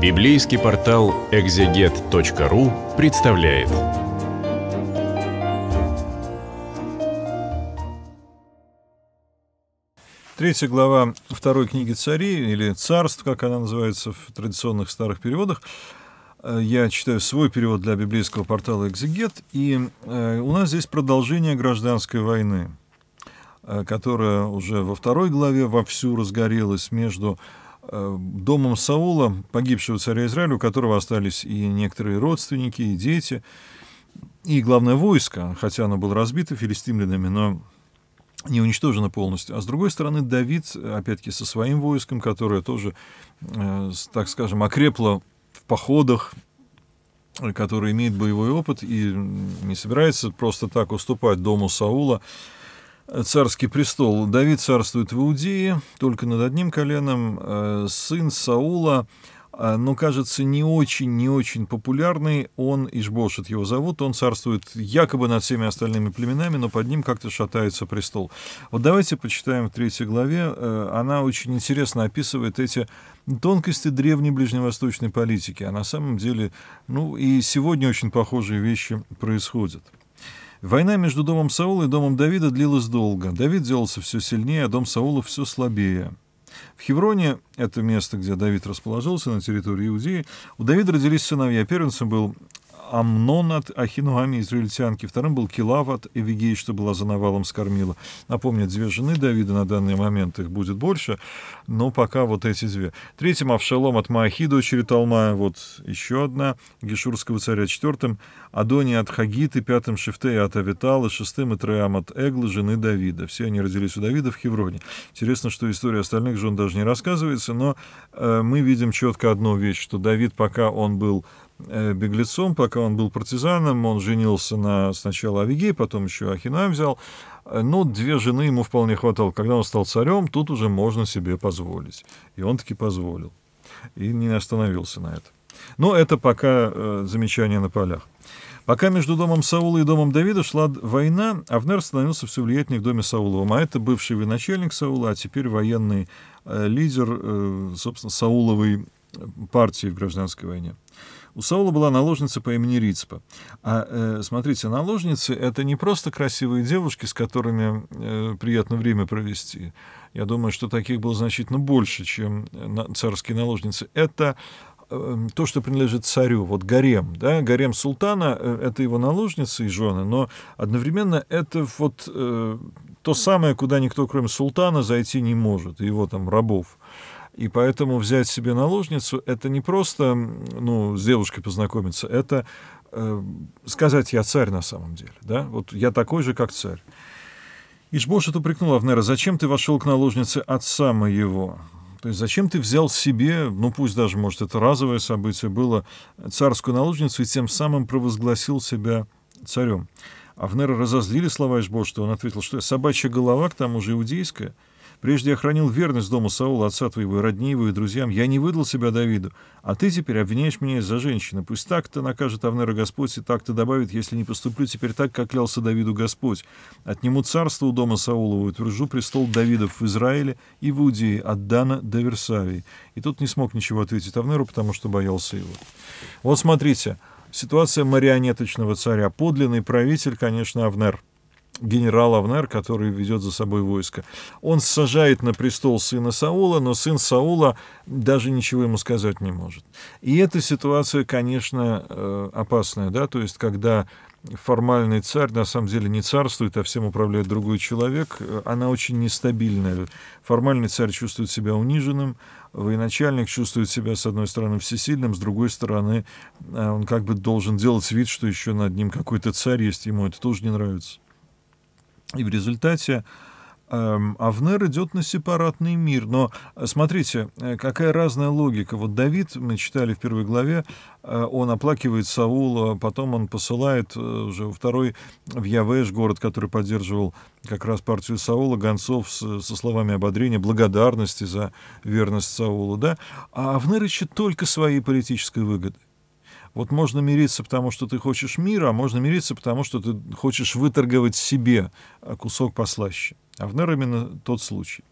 Библейский портал экзегет.ру представляет. Третья глава второй книги царей, или царств, как она называется в традиционных старых переводах. Э, я читаю свой перевод для библейского портала «Экзегет», и э, у нас здесь продолжение гражданской войны, э, которая уже во второй главе вовсю разгорелась между Э, домом Саула, погибшего царя Израиля, у которого остались и некоторые родственники, и дети, и, главное, войско, хотя оно было разбито филистимлянами, но не уничтожено полностью. А с другой стороны, Давид, опять-таки, со своим войском, которое тоже, э, так скажем, окрепло в походах, э, который имеет боевой опыт и не собирается просто так уступать дому Саула, царский престол. Давид царствует в Иудее, только над одним коленом. Э, сын Саула, э, но, кажется, не очень, не очень популярный. Он, Ишбошет его зовут, он царствует якобы над всеми остальными племенами, но под ним как-то шатается престол. Вот давайте почитаем в третьей главе. Э, она очень интересно описывает эти тонкости древней ближневосточной политики. А на самом деле, ну и сегодня очень похожие вещи происходят. Война между домом Саула и домом Давида длилась долго. Давид делался все сильнее, а дом Саула все слабее. В Хевроне, это место, где Давид расположился на территории Иудеи, у Давида родились сыновья. Первенцем был Амнон от Ахинуами, израильтянки. Вторым был Килав от Эвигей, что была за навалом скормила. Напомню, две жены Давида на данный момент их будет больше, но пока вот эти две. Третьим Авшалом от Маахи, дочери Талмая, вот еще одна, Гешурского царя. Четвертым Адони от Хагиты, пятым Шифтея от Авитала, шестым Итраям от Эглы, жены Давида. Все они родились у Давида в Хевроне. Интересно, что история остальных жен даже не рассказывается, но э, мы видим четко одну вещь, что Давид, пока он был Э, беглецом, пока он был партизаном, он женился на сначала Авиге, потом еще Ахинам взял, э, но две жены ему вполне хватало. Когда он стал царем, тут уже можно себе позволить. И он таки позволил. И не остановился на этом. Но это пока э, замечание на полях. Пока между домом Саула и домом Давида шла война, Авнер становился все влиятельнее в доме Сауловом. А это бывший военачальник Саула, а теперь военный э, лидер, э, собственно, Сауловой э, партии в гражданской войне. У Саула была наложница по имени Рицпа. А, э, смотрите, наложницы — это не просто красивые девушки, с которыми э, приятно время провести. Я думаю, что таких было значительно больше, чем э, на, царские наложницы. Это э, то, что принадлежит царю, вот гарем, да, гарем султана э, — это его наложницы и жены, но одновременно это вот э, то самое, куда никто, кроме султана, зайти не может, его там рабов. И поэтому взять себе наложницу — это не просто ну, с девушкой познакомиться, это э, сказать «я царь на самом деле». Да? Вот я такой же, как царь. Ишбошет упрекнул Авнера, «Зачем ты вошел к наложнице отца моего?» То есть зачем ты взял себе, ну пусть даже, может, это разовое событие было, царскую наложницу и тем самым провозгласил себя царем? Авнера разозлили слова Ишбо, что он ответил, что собачья голова, к тому же иудейская — Прежде я хранил верность дому Саула, отца твоего и родни его, и друзьям. Я не выдал себя Давиду, а ты теперь обвиняешь меня из-за женщины. Пусть так-то накажет Авнера Господь, и так-то добавит, если не поступлю теперь так, как клялся Давиду Господь. Отниму царство у дома Саулова, утвержу престол Давидов в Израиле и в Иудее, от Дана до Версавии. И тут не смог ничего ответить Авнеру, потому что боялся его. Вот смотрите, ситуация марионеточного царя. Подлинный правитель, конечно, Авнер – генерал Авнер, который ведет за собой войско. Он сажает на престол сына Саула, но сын Саула даже ничего ему сказать не может. И эта ситуация, конечно, э, опасная, да, то есть когда формальный царь на самом деле не царствует, а всем управляет другой человек, э, она очень нестабильная. Формальный царь чувствует себя униженным, военачальник чувствует себя, с одной стороны, всесильным, с другой стороны, э, он как бы должен делать вид, что еще над ним какой-то царь есть, ему это тоже не нравится. И в результате эм, Авнер идет на сепаратный мир. Но э, смотрите, э, какая разная логика. Вот Давид, мы читали в первой главе, э, он оплакивает Саула, потом он посылает уже второй в Явеш, город, который поддерживал как раз партию Саула, гонцов с, со словами ободрения, благодарности за верность Саула. Да? А Авнер ищет только свои политической выгоды. Вот можно мириться, потому что ты хочешь мира, а можно мириться, потому что ты хочешь выторговать себе а, кусок послаще. Авнер именно тот случай.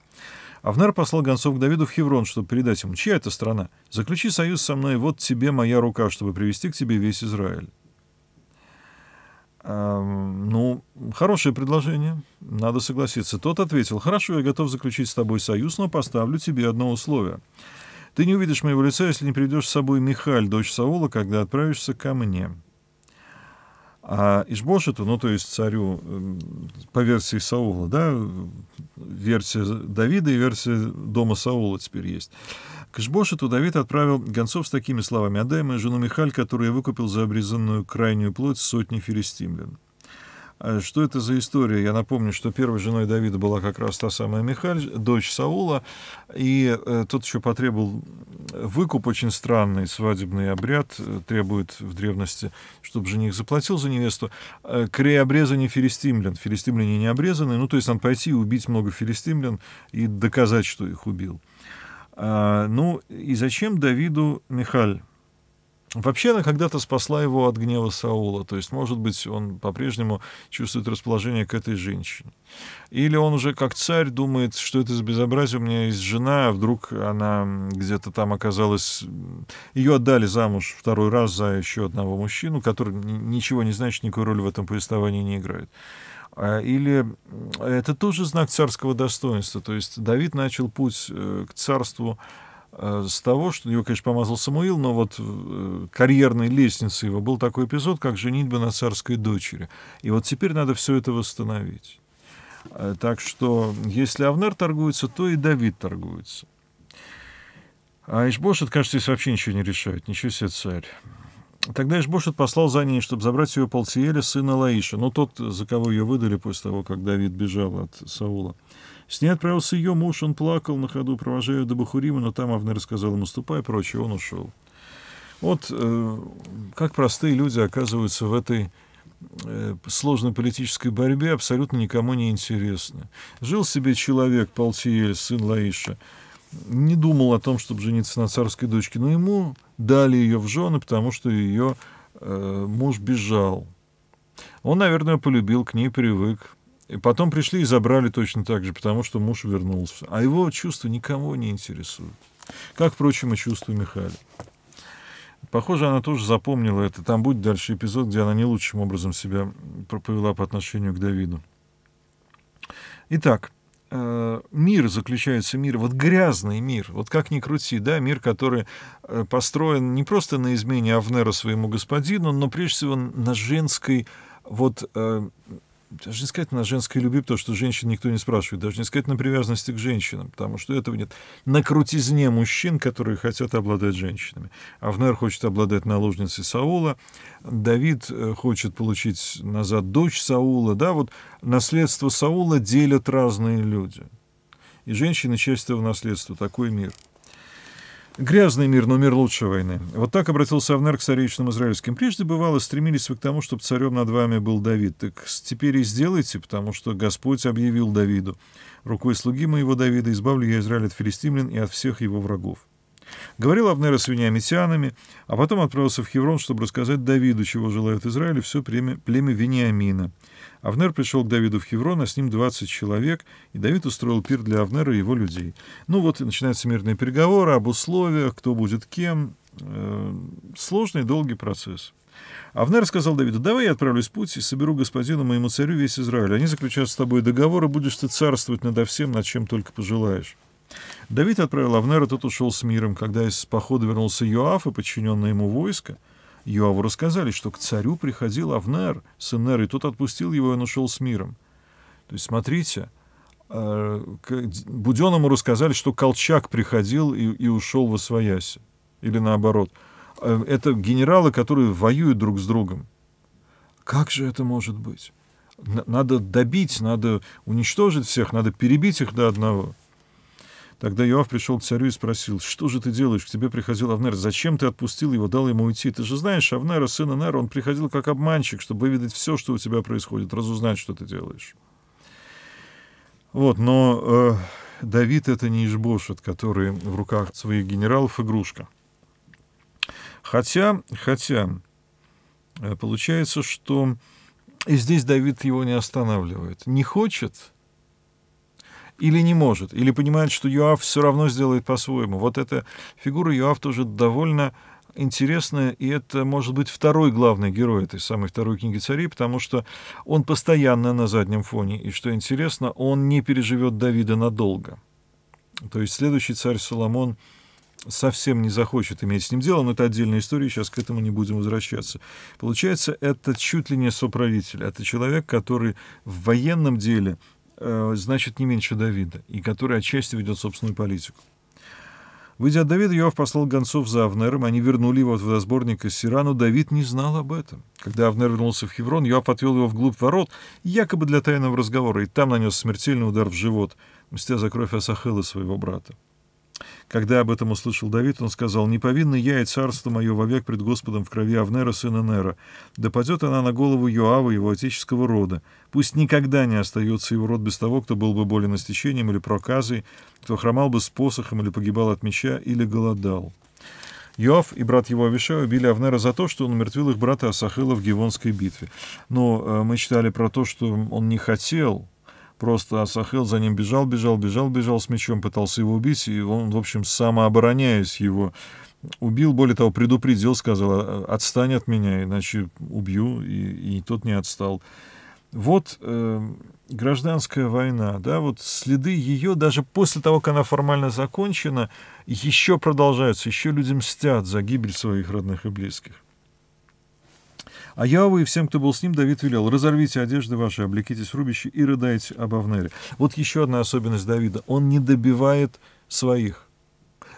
Авнер послал гонцов к Давиду в Хеврон, чтобы передать ему, чья это страна? Заключи союз со мной, вот тебе моя рука, чтобы привести к тебе весь Израиль. Эм, ну, хорошее предложение, надо согласиться. Тот ответил, хорошо, я готов заключить с тобой союз, но поставлю тебе одно условие. Ты не увидишь моего лица, если не приведешь с собой Михаль, дочь Саула, когда отправишься ко мне. А Ишбошету, ну, то есть царю эм, по версии Саула, да, версия Давида и версия дома Саула теперь есть. К Ишбошету Давид отправил гонцов с такими словами. «Отдай мою жену Михаль, которую я выкупил за обрезанную крайнюю плоть сотни филистимлян». Э, что это за история? Я напомню, что первой женой Давида была как раз та самая Михаль, дочь Саула, и э, тот еще потребовал э, выкуп, очень странный свадебный обряд, требует в древности, чтобы жених заплатил за невесту, к реобрезанию филистимлян. Филистимляне не обрезаны, ну, то есть надо пойти и убить много филистимлян и доказать, что их убил. А, ну, и зачем Давиду Михаль? Вообще она когда-то спасла его от гнева Саула, то есть, может быть, он по-прежнему чувствует расположение к этой женщине. Или он уже как царь думает, что это за безобразие, у меня есть жена, а вдруг она где-то там оказалась... Ее отдали замуж второй раз за еще одного мужчину, который ничего не значит, никакой роли в этом повествовании не играет. А, или э, это тоже знак царского достоинства, то есть Давид начал путь э, к царству Э, с того, что его, конечно, помазал Самуил, но вот э, карьерной лестнице его был такой эпизод, как женитьба на царской дочери. И вот теперь надо все это восстановить. Э, так что, если Авнер торгуется, то и Давид торгуется. А Ишбошет, кажется, здесь вообще ничего не решает. Ничего себе царь. Тогда Ишбошет послал за ней, чтобы забрать ее Палтиеля, сына Лаиша, но тот, за кого ее выдали после того, как Давид бежал от Саула. С ней отправился ее муж, он плакал на ходу, провожая ее до Бахурима, но там Авнер сказал ему «ступай» прочее, он ушел. Вот э, как простые люди оказываются в этой э, сложной политической борьбе, абсолютно никому не интересны. Жил себе человек, Палтиель, сын Лаиша, не думал о том, чтобы жениться на царской дочке, но ему дали ее в жены, потому что ее э, муж бежал. Он, наверное, полюбил, к ней привык. И потом пришли и забрали точно так же, потому что муж вернулся. А его чувства никого не интересуют. Как, впрочем, и чувства Михаила. Похоже, она тоже запомнила это. Там будет дальше эпизод, где она не лучшим образом себя повела по отношению к Давиду. Итак, Э, мир заключается мир, вот грязный мир, вот как ни крути, да, мир, который э, построен не просто на измене Авнера своему господину, но прежде всего на женской вот э, даже не сказать на женской любви, потому что женщин никто не спрашивает, даже не сказать на привязанности к женщинам, потому что этого нет. На крутизне мужчин, которые хотят обладать женщинами. Авнер хочет обладать наложницей Саула, Давид э, хочет получить назад дочь Саула, да, вот наследство Саула делят разные люди. И женщины часть этого наследства, такой мир – Грязный мир, но мир лучше войны. Вот так обратился Авнер к царевичным израильским. Прежде бывало, стремились вы к тому, чтобы царем над вами был Давид. Так теперь и сделайте, потому что Господь объявил Давиду. Рукой слуги моего Давида избавлю я Израиль от филистимлян и от всех его врагов. Говорил Авнера с вениамитянами, а потом отправился в Хеврон, чтобы рассказать Давиду, чего желают Израиля все племя, племя Вениамина. Авнер пришел к Давиду в Хеврон, а с ним 20 человек, и Давид устроил пир для Авнера и его людей. Ну вот начинаются мирные переговоры об условиях, кто будет кем. Э, сложный, долгий процесс. Авнер сказал Давиду, давай я отправлюсь в путь и соберу господину моему царю весь Израиль. Они заключат с тобой договор, и будешь ты царствовать надо всем, над чем только пожелаешь. Давид отправил Авнера, тот ушел с миром. Когда из похода вернулся Йоаф и подчиненное ему войско, Иоаву рассказали, что к царю приходил Авнер, сын Нер, и тот отпустил его и он ушел с миром. То есть, смотрите, э, Буденному рассказали, что Колчак приходил и, и ушел во свояси. Или наоборот. Э, это генералы, которые воюют друг с другом. Как же это может быть? Надо добить, надо уничтожить всех, надо перебить их до одного. Тогда Иоав пришел к царю и спросил, что же ты делаешь, к тебе приходил Авнер, зачем ты отпустил его, дал ему уйти? Ты же знаешь, Авнера, сына Нера, он приходил как обманщик, чтобы выведать все, что у тебя происходит, разузнать, что ты делаешь. Вот, но э, Давид это не Ишбошет, который в руках своих генералов игрушка. Хотя, хотя, э, получается, что и здесь Давид его не останавливает. Не хочет, или не может, или понимает, что Юав все равно сделает по-своему. Вот эта фигура Юав тоже довольно интересная, и это может быть второй главный герой этой самой второй книги царей, потому что он постоянно на заднем фоне, и что интересно, он не переживет Давида надолго. То есть следующий царь Соломон совсем не захочет иметь с ним дело, но это отдельная история, сейчас к этому не будем возвращаться. Получается, это чуть ли не соправитель, это человек, который в военном деле – Э, значит не меньше Давида, и который отчасти ведет собственную политику. Выйдя от Давида, Иов послал гонцов за Авнером, они вернули его в водосборника из Сира, но Давид не знал об этом. Когда Авнер вернулся в Хеврон, Иов отвел его вглубь ворот, якобы для тайного разговора, и там нанес смертельный удар в живот, мстя за кровь Асахела своего брата. Когда об этом услышал Давид, он сказал, «Не повинный я и царство мое вовек пред Господом в крови Авнера, сына Нера. Да падет она на голову Йоава, его отеческого рода. Пусть никогда не остается его род без того, кто был бы болен истечением или проказой, кто хромал бы с посохом или погибал от меча или голодал». Йоав и брат его Авиша убили Авнера за то, что он умертвил их брата Асахила в Гивонской битве. Но э, мы читали про то, что он не хотел Просто Асахел за ним бежал, бежал, бежал, бежал с мечом, пытался его убить, и он, в общем, самообороняясь его убил, более того, предупредил, сказал, «А, а, отстань от меня, иначе убью, и, и тот не отстал. Вот э, гражданская война, да, вот следы ее даже после того, как она формально закончена, еще продолжаются, еще люди мстят за гибель своих родных и близких. А Ява и всем, кто был с ним, Давид велел, разорвите одежды ваши, облекитесь в рубище и рыдайте об Авнере. Вот еще одна особенность Давида. Он не добивает своих.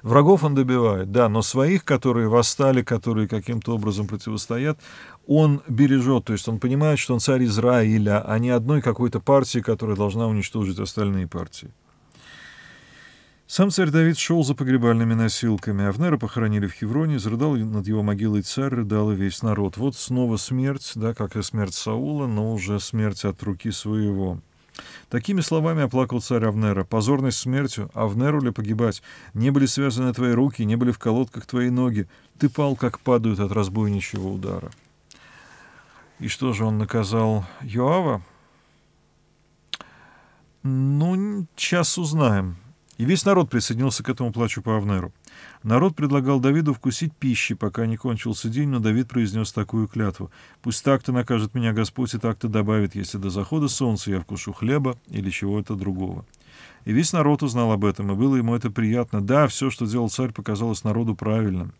Врагов он добивает, да, но своих, которые восстали, которые каким-то образом противостоят, он бережет, то есть он понимает, что он царь Израиля, а не одной какой-то партии, которая должна уничтожить остальные партии. Сам царь Давид шел за погребальными носилками. Авнера похоронили в Хевроне, зарыдал над его могилой царь, рыдал и весь народ. Вот снова смерть, да, как и смерть Саула, но уже смерть от руки своего. Такими словами оплакал царь Авнера. «Позорной смертью, а Авнеру ли погибать? Не были связаны твои руки, не были в колодках твои ноги. Ты пал, как падают от разбойничьего удара». И что же он наказал Йоава? Ну, сейчас узнаем. И весь народ присоединился к этому плачу по Авнеру. Народ предлагал Давиду вкусить пищи, пока не кончился день, но Давид произнес такую клятву. «Пусть так-то накажет меня Господь, и так-то добавит, если до захода солнца я вкушу хлеба или чего-то другого». И весь народ узнал об этом, и было ему это приятно. Да, все, что делал царь, показалось народу правильным.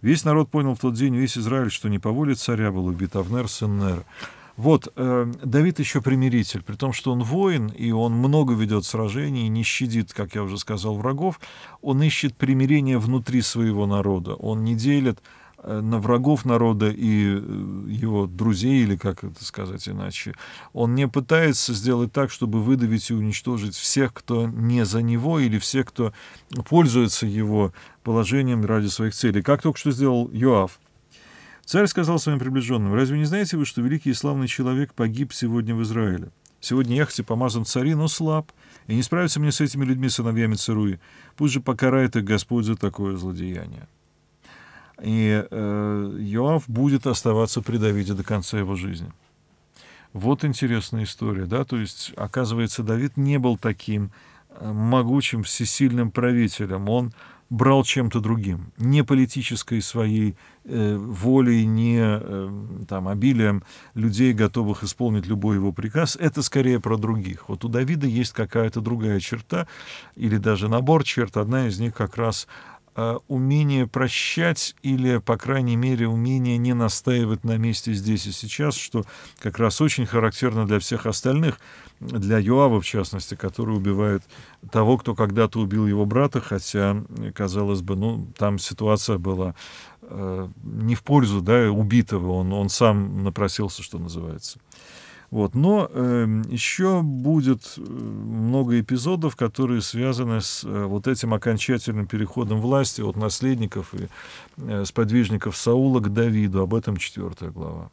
Весь народ понял в тот день, весь Израиль, что не по воле царя был убит Авнер сын Нера. Вот, э, Давид еще примиритель, при том, что он воин, и он много ведет сражений, не щадит, как я уже сказал, врагов. Он ищет примирение внутри своего народа. Он не делит э, на врагов народа и э, его друзей, или как это сказать иначе. Он не пытается сделать так, чтобы выдавить и уничтожить всех, кто не за него, или всех, кто пользуется его положением ради своих целей. Как только что сделал Йоав. Царь сказал своим приближенным, «Разве не знаете вы, что великий и славный человек погиб сегодня в Израиле? Сегодня Яхте помазан цари, но слаб, и не справится мне с этими людьми, сыновьями царуи. Пусть же покарает их Господь за такое злодеяние». И э, Йоав будет оставаться при Давиде до конца его жизни. Вот интересная история, да, то есть, оказывается, Давид не был таким э, могучим, всесильным правителем. Он брал чем-то другим, не политической своей э, волей, не э, там, обилием людей, готовых исполнить любой его приказ. Это скорее про других. Вот у Давида есть какая-то другая черта или даже набор черт. Одна из них как раз а умение прощать или, по крайней мере, умение не настаивать на месте здесь и сейчас, что как раз очень характерно для всех остальных, для Юава, в частности, который убивает того, кто когда-то убил его брата, хотя, казалось бы, ну, там ситуация была э, не в пользу да, убитого, он, он сам напросился, что называется. Вот. Но эм, э, еще будет много эпизодов, которые связаны с э, вот этим окончательным переходом власти от наследников и э, сподвижников Саула к Давиду. Об этом четвертая глава.